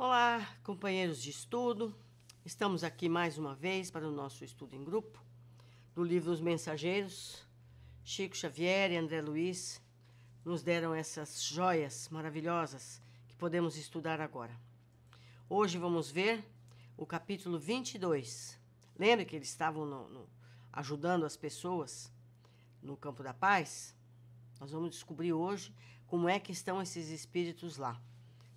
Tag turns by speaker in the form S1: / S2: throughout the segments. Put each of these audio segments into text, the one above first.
S1: Olá, companheiros de estudo. Estamos aqui mais uma vez para o nosso estudo em grupo do livro Os Mensageiros. Chico Xavier e André Luiz nos deram essas joias maravilhosas que podemos estudar agora. Hoje vamos ver o capítulo 22. Lembra que eles estavam no, no, ajudando as pessoas no campo da paz? Nós vamos descobrir hoje como é que estão esses espíritos lá.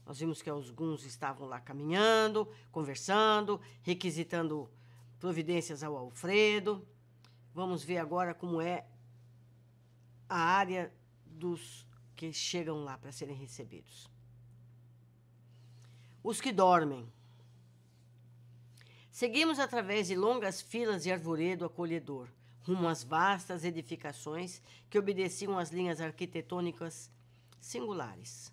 S1: Nós vimos que alguns estavam lá caminhando, conversando, requisitando providências ao Alfredo. Vamos ver agora como é a área dos que chegam lá para serem recebidos. Os que dormem. Seguimos através de longas filas de arvoredo acolhedor, rumo às vastas edificações que obedeciam às linhas arquitetônicas singulares.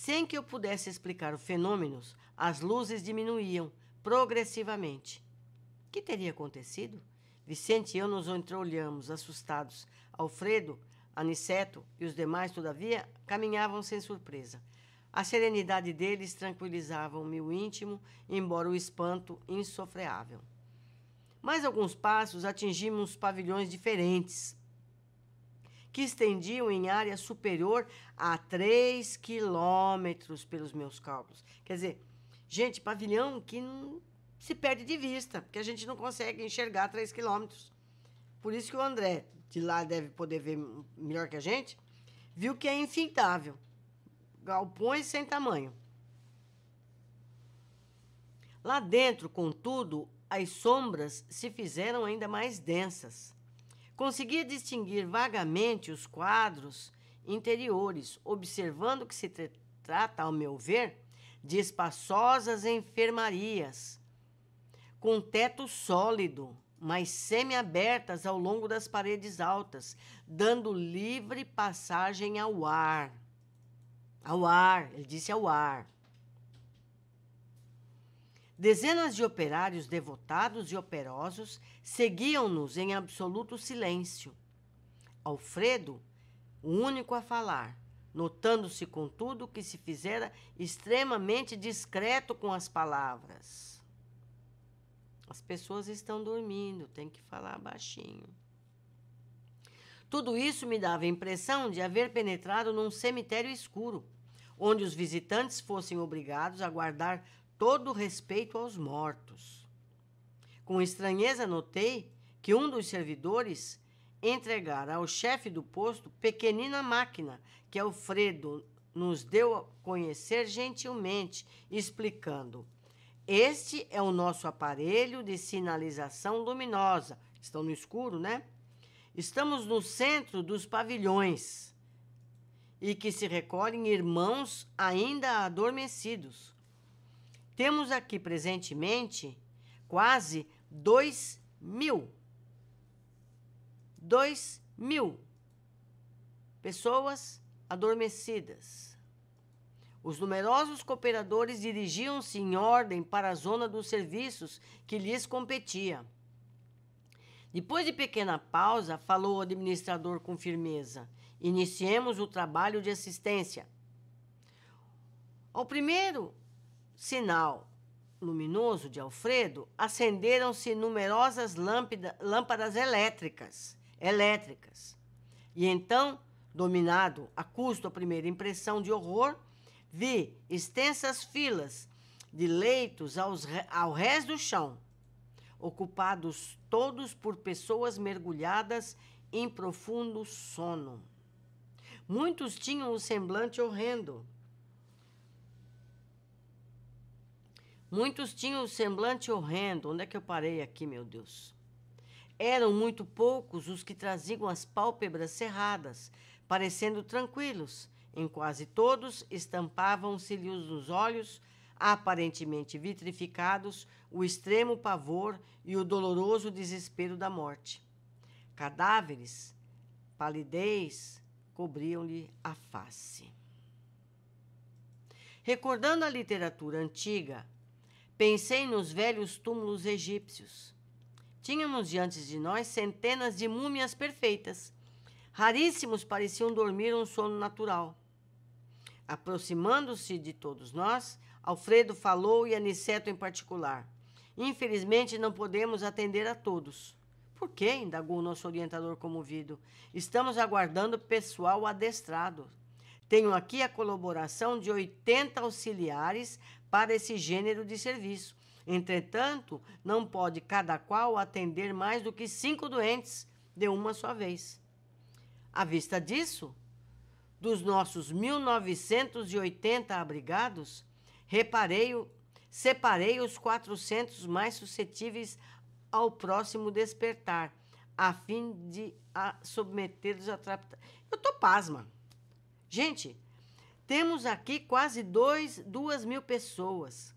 S1: Sem que eu pudesse explicar os fenômenos, as luzes diminuíam progressivamente. O que teria acontecido? Vicente e eu nos entreolhamos, assustados. Alfredo, Aniceto e os demais, todavia, caminhavam sem surpresa. A serenidade deles tranquilizava o meu íntimo, embora o espanto insofreável. Mais alguns passos atingimos pavilhões diferentes, que estendiam em área superior a 3 quilômetros, pelos meus cálculos. Quer dizer, gente, pavilhão que se perde de vista, porque a gente não consegue enxergar 3 quilômetros. Por isso que o André, de lá deve poder ver melhor que a gente, viu que é infinitável, Galpões sem tamanho. Lá dentro, contudo, as sombras se fizeram ainda mais densas. Conseguia distinguir vagamente os quadros interiores, observando que se trata, ao meu ver, de espaçosas enfermarias, com teto sólido, mas semi-abertas ao longo das paredes altas, dando livre passagem ao ar. Ao ar, ele disse ao ar. Dezenas de operários devotados e operosos seguiam-nos em absoluto silêncio. Alfredo, o único a falar, notando-se, contudo, que se fizera extremamente discreto com as palavras. As pessoas estão dormindo, tem que falar baixinho. Tudo isso me dava a impressão de haver penetrado num cemitério escuro, onde os visitantes fossem obrigados a guardar todo respeito aos mortos. Com estranheza notei que um dos servidores entregara ao chefe do posto pequenina máquina que Alfredo nos deu a conhecer gentilmente, explicando: Este é o nosso aparelho de sinalização luminosa. Estão no escuro, né? Estamos no centro dos pavilhões e que se recolhem irmãos ainda adormecidos temos aqui presentemente quase 2 mil. 2 mil pessoas adormecidas. Os numerosos cooperadores dirigiam-se em ordem para a zona dos serviços que lhes competia. Depois de pequena pausa, falou o administrador com firmeza: Iniciemos o trabalho de assistência. Ao primeiro sinal luminoso de Alfredo, acenderam-se numerosas lâmpadas elétricas, elétricas. E então, dominado a custo a primeira impressão de horror, vi extensas filas de leitos aos, ao rés do chão, ocupados todos por pessoas mergulhadas em profundo sono. Muitos tinham o semblante horrendo Muitos tinham o semblante horrendo. Onde é que eu parei aqui, meu Deus? Eram muito poucos os que traziam as pálpebras cerradas, parecendo tranquilos. Em quase todos estampavam-se-lhe nos olhos, aparentemente vitrificados, o extremo pavor e o doloroso desespero da morte. Cadáveres, palidez, cobriam-lhe a face. Recordando a literatura antiga, Pensei nos velhos túmulos egípcios. Tínhamos diante de nós centenas de múmias perfeitas. Raríssimos pareciam dormir um sono natural. Aproximando-se de todos nós, Alfredo falou e Aniceto em particular. Infelizmente, não podemos atender a todos. Por quê? indagou o nosso orientador comovido. Estamos aguardando pessoal adestrado. Tenho aqui a colaboração de 80 auxiliares para esse gênero de serviço. Entretanto, não pode cada qual atender mais do que cinco doentes de uma só vez. À vista disso, dos nossos 1980 abrigados, reparei, separei os 400 mais suscetíveis ao próximo despertar, a fim de submetê-los a tratamento. Eu tô pasma. Gente, temos aqui quase 2 mil pessoas.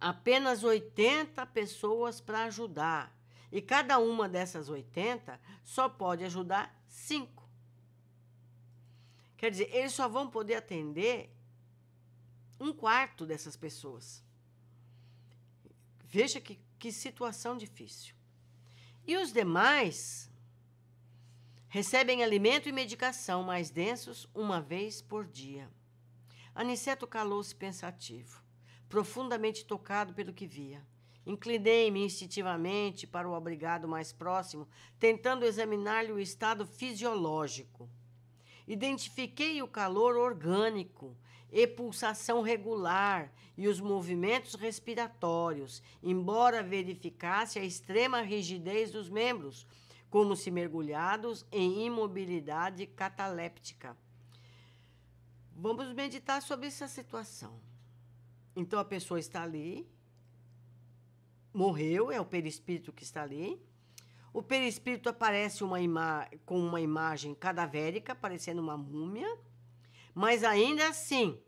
S1: Apenas 80 pessoas para ajudar. E cada uma dessas 80 só pode ajudar 5. Quer dizer, eles só vão poder atender um quarto dessas pessoas. Veja que, que situação difícil. E os demais Recebem alimento e medicação mais densos uma vez por dia. Aniceto calou-se pensativo, profundamente tocado pelo que via. Inclinei-me instintivamente para o abrigado mais próximo, tentando examinar-lhe o estado fisiológico. Identifiquei o calor orgânico e pulsação regular e os movimentos respiratórios, embora verificasse a extrema rigidez dos membros, como se mergulhados em imobilidade cataléptica. Vamos meditar sobre essa situação. Então a pessoa está ali, morreu, é o perispírito que está ali. O perispírito aparece uma com uma imagem cadavérica, parecendo uma múmia, mas ainda assim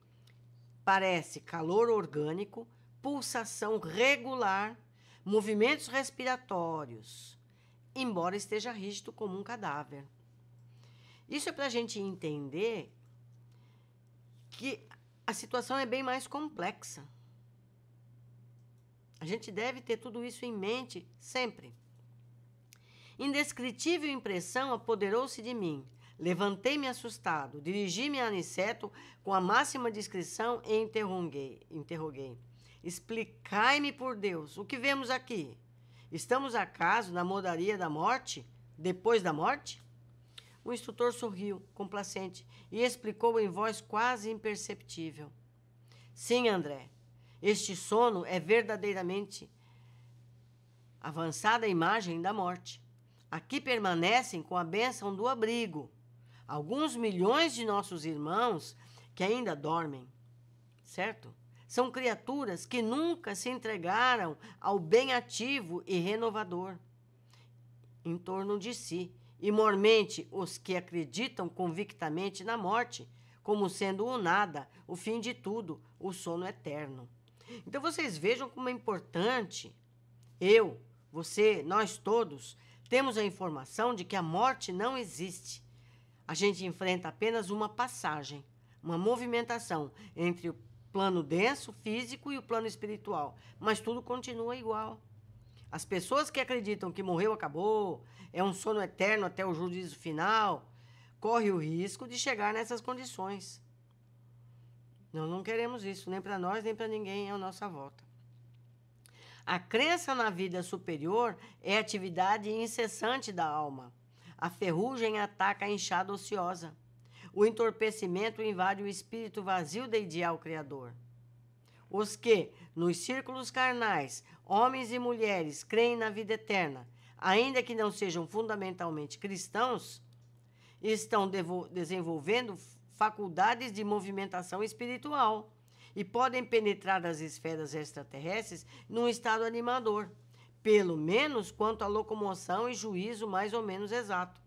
S1: parece calor orgânico, pulsação regular, movimentos respiratórios embora esteja rígido como um cadáver. Isso é para a gente entender que a situação é bem mais complexa. A gente deve ter tudo isso em mente sempre. Indescritível impressão apoderou-se de mim. Levantei-me assustado, dirigi-me a Aniceto com a máxima discrição e interroguei. interroguei. Explicai-me por Deus, o que vemos aqui? Estamos acaso na modaria da morte, depois da morte? O instrutor sorriu, complacente, e explicou em voz quase imperceptível: Sim, André, este sono é verdadeiramente avançada imagem da morte. Aqui permanecem com a bênção do abrigo alguns milhões de nossos irmãos que ainda dormem, certo? São criaturas que nunca se entregaram ao bem ativo e renovador em torno de si, e mormente os que acreditam convictamente na morte, como sendo o nada, o fim de tudo, o sono eterno. Então vocês vejam como é importante eu, você, nós todos temos a informação de que a morte não existe. A gente enfrenta apenas uma passagem, uma movimentação entre o plano denso, físico e o plano espiritual. Mas tudo continua igual. As pessoas que acreditam que morreu, acabou, é um sono eterno até o juízo final, correm o risco de chegar nessas condições. Nós não queremos isso, nem para nós, nem para ninguém a nossa volta. A crença na vida superior é atividade incessante da alma. A ferrugem ataca a enxada ociosa. O entorpecimento invade o espírito vazio de ideal criador. Os que, nos círculos carnais, homens e mulheres, creem na vida eterna, ainda que não sejam fundamentalmente cristãos, estão desenvolvendo faculdades de movimentação espiritual e podem penetrar as esferas extraterrestres num estado animador, pelo menos quanto à locomoção e juízo mais ou menos exato.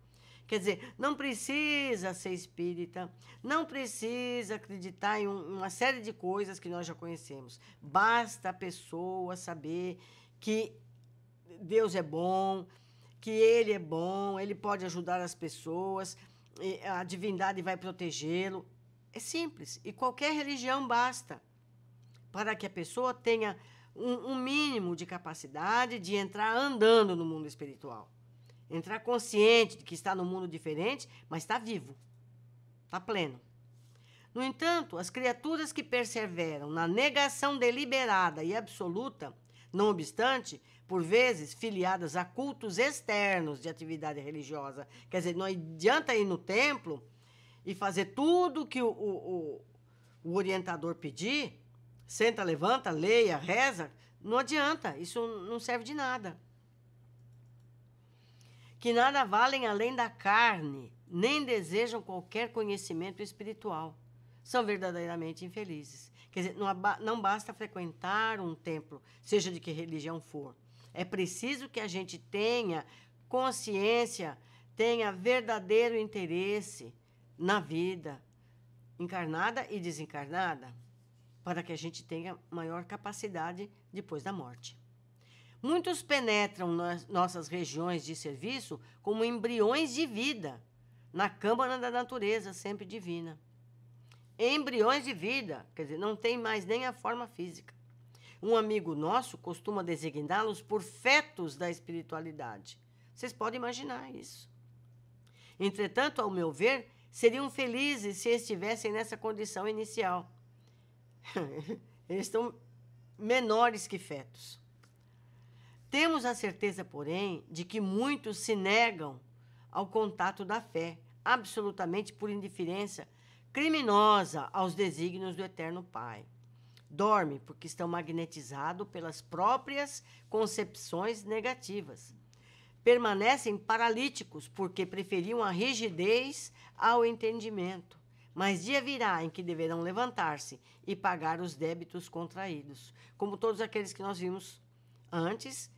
S1: Quer dizer, não precisa ser espírita, não precisa acreditar em um, uma série de coisas que nós já conhecemos. Basta a pessoa saber que Deus é bom, que Ele é bom, Ele pode ajudar as pessoas, a divindade vai protegê-lo. É simples. E qualquer religião basta para que a pessoa tenha um, um mínimo de capacidade de entrar andando no mundo espiritual. Entrar consciente de que está no mundo diferente, mas está vivo, está pleno. No entanto, as criaturas que perseveram na negação deliberada e absoluta, não obstante, por vezes filiadas a cultos externos de atividade religiosa, quer dizer, não adianta ir no templo e fazer tudo que o, o, o orientador pedir, senta, levanta, leia, reza, não adianta, isso não serve de nada que nada valem além da carne, nem desejam qualquer conhecimento espiritual. São verdadeiramente infelizes. Quer dizer, não, não basta frequentar um templo, seja de que religião for. É preciso que a gente tenha consciência, tenha verdadeiro interesse na vida, encarnada e desencarnada, para que a gente tenha maior capacidade depois da morte. Muitos penetram nossas regiões de serviço como embriões de vida, na câmara da natureza sempre divina. Embriões de vida, quer dizer, não tem mais nem a forma física. Um amigo nosso costuma designá-los por fetos da espiritualidade. Vocês podem imaginar isso. Entretanto, ao meu ver, seriam felizes se estivessem nessa condição inicial. Eles estão menores que fetos. Temos a certeza, porém, de que muitos se negam ao contato da fé, absolutamente por indiferença criminosa aos desígnios do Eterno Pai. Dorme porque estão magnetizados pelas próprias concepções negativas. Permanecem paralíticos porque preferiam a rigidez ao entendimento. Mas dia virá em que deverão levantar-se e pagar os débitos contraídos, como todos aqueles que nós vimos antes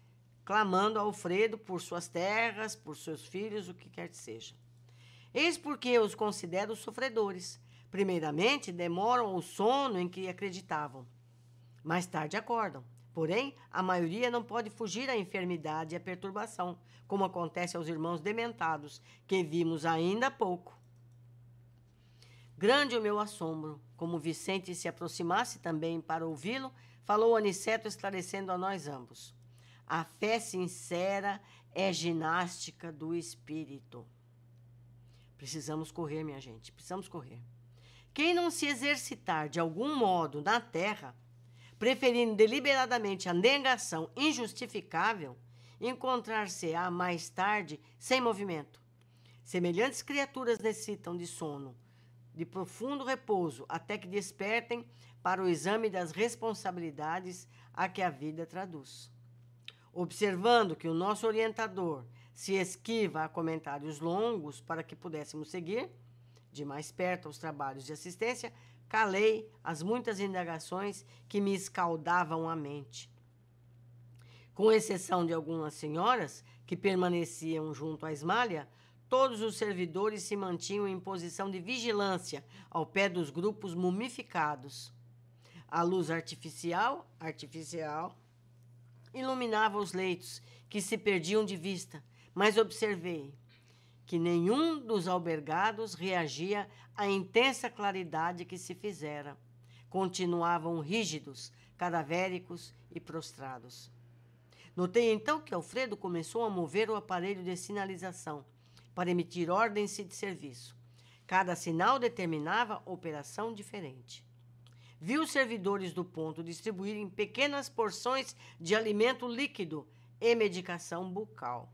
S1: clamando a Alfredo por suas terras, por seus filhos, o que quer que seja. Eis porque os considero sofredores. Primeiramente, demoram o sono em que acreditavam. Mais tarde acordam. Porém, a maioria não pode fugir à enfermidade e à perturbação, como acontece aos irmãos dementados, que vimos ainda há pouco. Grande o meu assombro. Como Vicente se aproximasse também para ouvi-lo, falou Aniceto esclarecendo a nós ambos. A fé sincera é ginástica do espírito. Precisamos correr, minha gente, precisamos correr. Quem não se exercitar de algum modo na terra, preferindo deliberadamente a negação injustificável, encontrar-se-á mais tarde sem movimento. Semelhantes criaturas necessitam de sono, de profundo repouso, até que despertem para o exame das responsabilidades a que a vida traduz. Observando que o nosso orientador se esquiva a comentários longos para que pudéssemos seguir de mais perto aos trabalhos de assistência, calei as muitas indagações que me escaldavam a mente. Com exceção de algumas senhoras que permaneciam junto à esmalha, todos os servidores se mantinham em posição de vigilância ao pé dos grupos mumificados. A luz artificial, artificial, iluminava os leitos, que se perdiam de vista, mas observei que nenhum dos albergados reagia à intensa claridade que se fizera. Continuavam rígidos, cadavéricos e prostrados. Notei então que Alfredo começou a mover o aparelho de sinalização para emitir ordens de serviço. Cada sinal determinava operação diferente viu servidores do ponto distribuírem pequenas porções de alimento líquido e medicação bucal,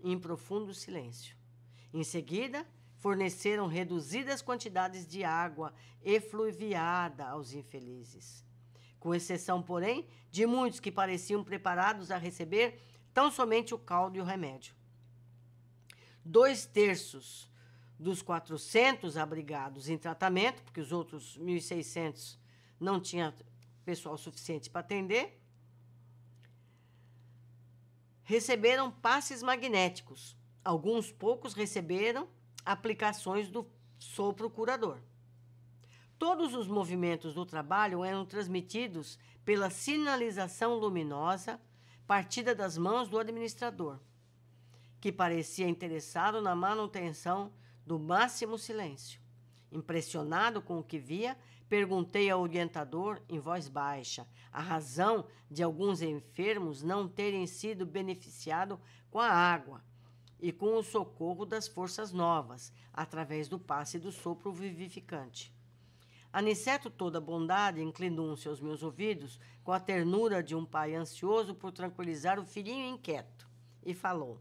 S1: em profundo silêncio. Em seguida, forneceram reduzidas quantidades de água efluviada aos infelizes. Com exceção, porém, de muitos que pareciam preparados a receber tão somente o caldo e o remédio. Dois terços dos 400 abrigados em tratamento, porque os outros 1.600 não tinha pessoal suficiente para atender, receberam passes magnéticos. Alguns poucos receberam aplicações do sopro curador Todos os movimentos do trabalho eram transmitidos pela sinalização luminosa partida das mãos do administrador, que parecia interessado na manutenção do máximo silêncio. Impressionado com o que via, Perguntei ao orientador em voz baixa a razão de alguns enfermos não terem sido beneficiados com a água e com o socorro das forças novas, através do passe do sopro vivificante. Aniceto, toda bondade, inclinou-se aos meus ouvidos com a ternura de um pai ansioso por tranquilizar o filhinho inquieto e falou.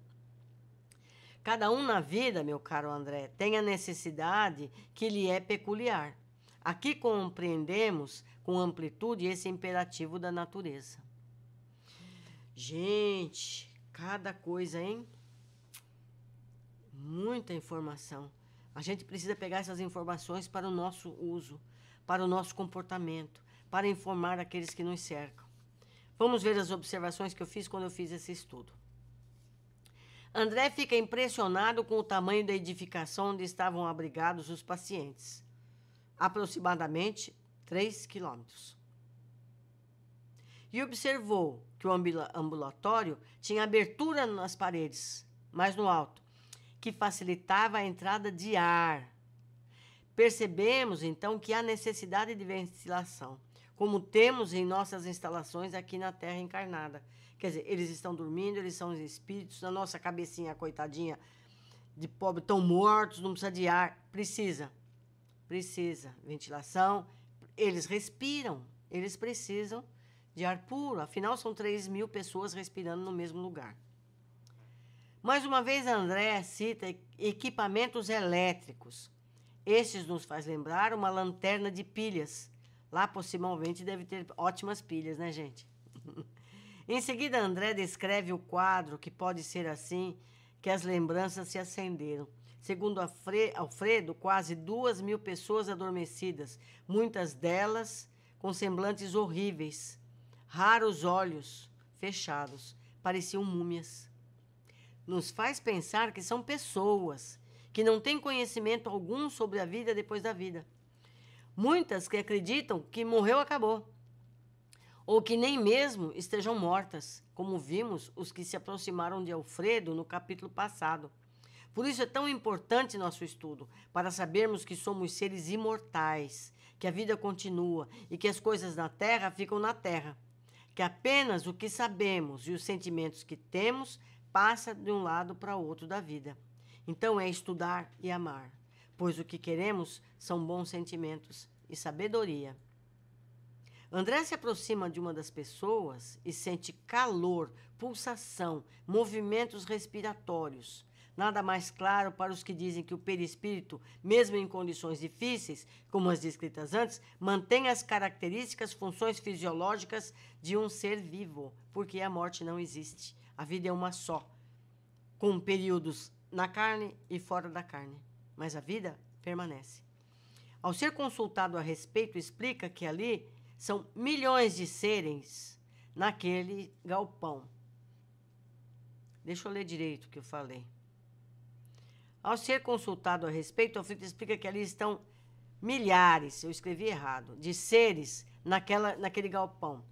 S1: Cada um na vida, meu caro André, tem a necessidade que lhe é peculiar. Aqui compreendemos com amplitude esse imperativo da natureza. Gente, cada coisa, hein? Muita informação. A gente precisa pegar essas informações para o nosso uso, para o nosso comportamento, para informar aqueles que nos cercam. Vamos ver as observações que eu fiz quando eu fiz esse estudo. André fica impressionado com o tamanho da edificação onde estavam abrigados os pacientes aproximadamente 3 quilômetros. E observou que o ambulatório tinha abertura nas paredes, mais no alto, que facilitava a entrada de ar. Percebemos então que há necessidade de ventilação, como temos em nossas instalações aqui na Terra encarnada. Quer dizer, eles estão dormindo, eles são os espíritos, na nossa cabecinha coitadinha de pobre, tão mortos, não precisa de ar. Precisa precisa ventilação, eles respiram, eles precisam de ar puro, afinal são 3 mil pessoas respirando no mesmo lugar. Mais uma vez, André cita equipamentos elétricos. Estes nos faz lembrar uma lanterna de pilhas. Lá, possivelmente, deve ter ótimas pilhas, né, gente? em seguida, André descreve o quadro que pode ser assim que as lembranças se acenderam. Segundo Alfredo, quase duas mil pessoas adormecidas, muitas delas com semblantes horríveis, raros olhos fechados, pareciam múmias. Nos faz pensar que são pessoas que não têm conhecimento algum sobre a vida depois da vida. Muitas que acreditam que morreu acabou, ou que nem mesmo estejam mortas, como vimos os que se aproximaram de Alfredo no capítulo passado. Por isso é tão importante nosso estudo, para sabermos que somos seres imortais, que a vida continua e que as coisas na Terra ficam na Terra, que apenas o que sabemos e os sentimentos que temos passa de um lado para o outro da vida. Então é estudar e amar, pois o que queremos são bons sentimentos e sabedoria. André se aproxima de uma das pessoas e sente calor, pulsação, movimentos respiratórios. Nada mais claro para os que dizem que o perispírito, mesmo em condições difíceis, como as descritas antes, mantém as características, funções fisiológicas de um ser vivo, porque a morte não existe. A vida é uma só, com períodos na carne e fora da carne, mas a vida permanece. Ao ser consultado a respeito, explica que ali são milhões de seres naquele galpão. Deixa eu ler direito o que eu falei. Ao ser consultado a respeito, Alfredo explica que ali estão milhares, eu escrevi errado, de seres naquela, naquele galpão.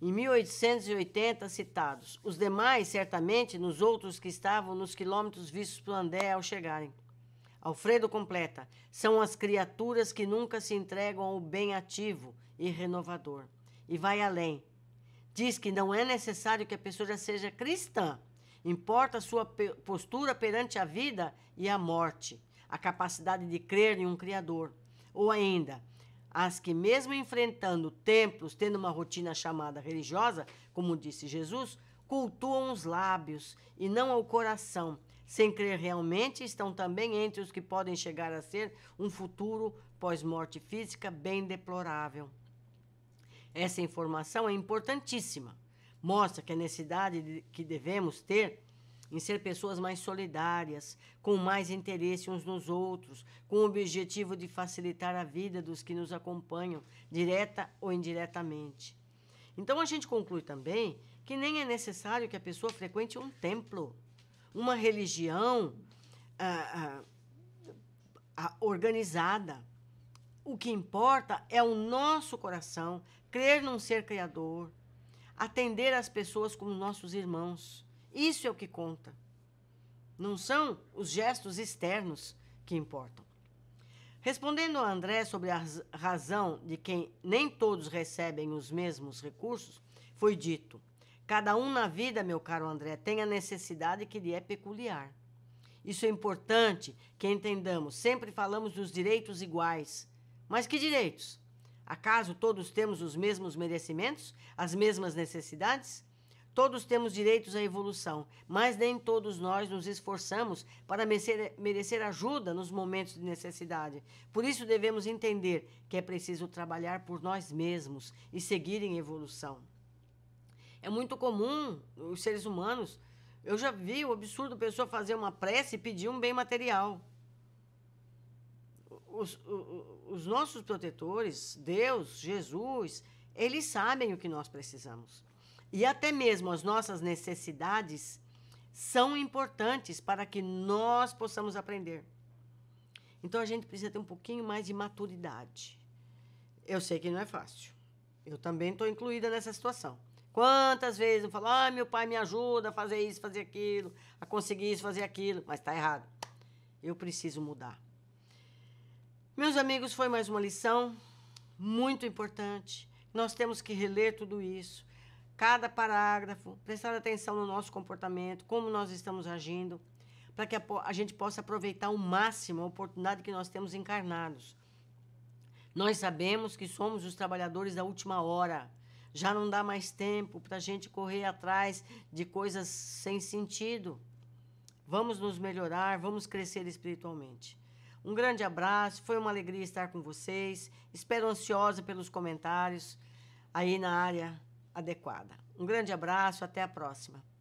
S1: Em 1880, citados. Os demais, certamente, nos outros que estavam nos quilômetros vistos por André ao chegarem. Alfredo completa: são as criaturas que nunca se entregam ao bem ativo e renovador. E vai além. Diz que não é necessário que a pessoa já seja cristã Importa sua postura perante a vida e a morte, a capacidade de crer em um Criador. Ou ainda, as que, mesmo enfrentando templos, tendo uma rotina chamada religiosa, como disse Jesus, cultuam os lábios e não o coração. Sem crer realmente, estão também entre os que podem chegar a ser um futuro pós-morte física bem deplorável. Essa informação é importantíssima mostra que a necessidade de, que devemos ter em ser pessoas mais solidárias, com mais interesse uns nos outros, com o objetivo de facilitar a vida dos que nos acompanham, direta ou indiretamente. Então a gente conclui também que nem é necessário que a pessoa frequente um templo, uma religião ah, ah, organizada. O que importa é o nosso coração crer num ser criador, atender as pessoas como nossos irmãos. Isso é o que conta. Não são os gestos externos que importam. Respondendo a André sobre a razão de quem nem todos recebem os mesmos recursos, foi dito: cada um na vida, meu caro André, tem a necessidade que lhe é peculiar. Isso é importante que entendamos. Sempre falamos dos direitos iguais. Mas que direitos? Acaso todos temos os mesmos merecimentos, as mesmas necessidades? Todos temos direitos à evolução, mas nem todos nós nos esforçamos para merecer, ajuda nos momentos de necessidade. Por isso devemos entender que é preciso trabalhar por nós mesmos e seguir em evolução. É muito comum os seres humanos. Eu já vi o absurdo pessoa fazer uma prece e pedir um bem material. os, os nossos protetores, Deus, Jesus, eles sabem o que nós precisamos. E até mesmo as nossas necessidades são importantes para que nós possamos aprender. Então a gente precisa ter um pouquinho mais de maturidade. Eu sei que não é fácil. Eu também estou incluída nessa situação. Quantas vezes eu falo, ah, meu pai me ajuda a fazer isso, fazer aquilo, a conseguir isso, fazer aquilo, mas está errado. Eu preciso mudar. Meus amigos, foi mais uma lição muito importante. Nós temos que reler tudo isso, cada parágrafo, prestar atenção no nosso comportamento, como nós estamos agindo, para que a, a gente possa aproveitar ao máximo a oportunidade que nós temos encarnados. Nós sabemos que somos os trabalhadores da última hora. Já não dá mais tempo para a gente correr atrás de coisas sem sentido. Vamos nos melhorar, vamos crescer espiritualmente. Um grande abraço, foi uma alegria estar com vocês. Espero ansiosa pelos comentários aí na área adequada. Um grande abraço, até a próxima.